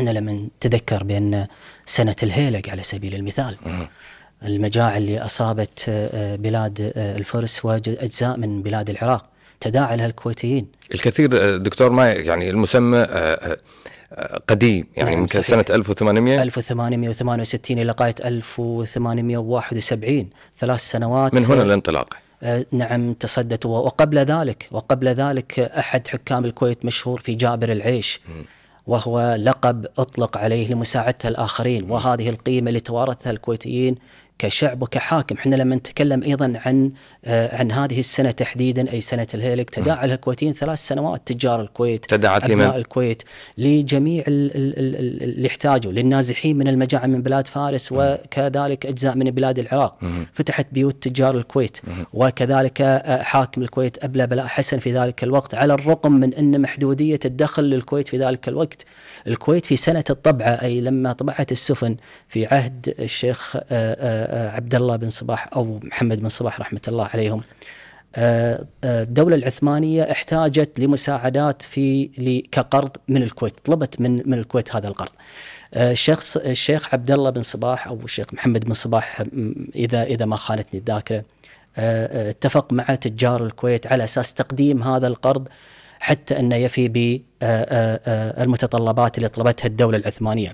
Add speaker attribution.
Speaker 1: احنا لما نتذكر بان سنه الهيلق على سبيل المثال المجاعه اللي اصابت آه، بلاد آه، الفرس واجزاء من بلاد العراق تداعى لها الكويتيين الكثير آه، دكتور ما يعني المسمى قديم يعني نعم من صحيح. سنة 1800 1868 إلى غايه 1871 ثلاث سنوات من هنا الانطلاق نعم تصدت وقبل ذلك وقبل ذلك أحد حكام الكويت مشهور في جابر العيش م. وهو لقب أطلق عليه لمساعدة الآخرين وهذه القيمة اللي توارثها الكويتيين كشعب وكحاكم احنا لما نتكلم ايضا عن آه، عن هذه السنه تحديدا اي سنه الهيلك تداعى الكويتيين ثلاث سنوات تجار الكويت تداعت لمن؟ الكويت لجميع اللي احتاجوا للنازحين من المجاعه من بلاد فارس وكذلك اجزاء من بلاد العراق فتحت بيوت تجار الكويت وكذلك آه، آه، حاكم الكويت ابلى بلاء حسن في ذلك الوقت على الرغم من ان محدوديه الدخل للكويت في ذلك الوقت الكويت في سنه الطبعه اي لما طبعت السفن في عهد الشيخ آه، عبد الله بن صباح او محمد بن صباح رحمه الله عليهم آه، آه، الدولة العثمانية احتاجت لمساعدات في كقرض من الكويت، طلبت من من الكويت هذا القرض. شخص الشيخ عبد الله بن صباح او الشيخ محمد بن صباح اذا اذا ما خانتني الذاكره اتفق مع تجار الكويت على اساس تقديم هذا القرض حتى انه يفي بالمتطلبات اللي طلبتها الدوله العثمانيه.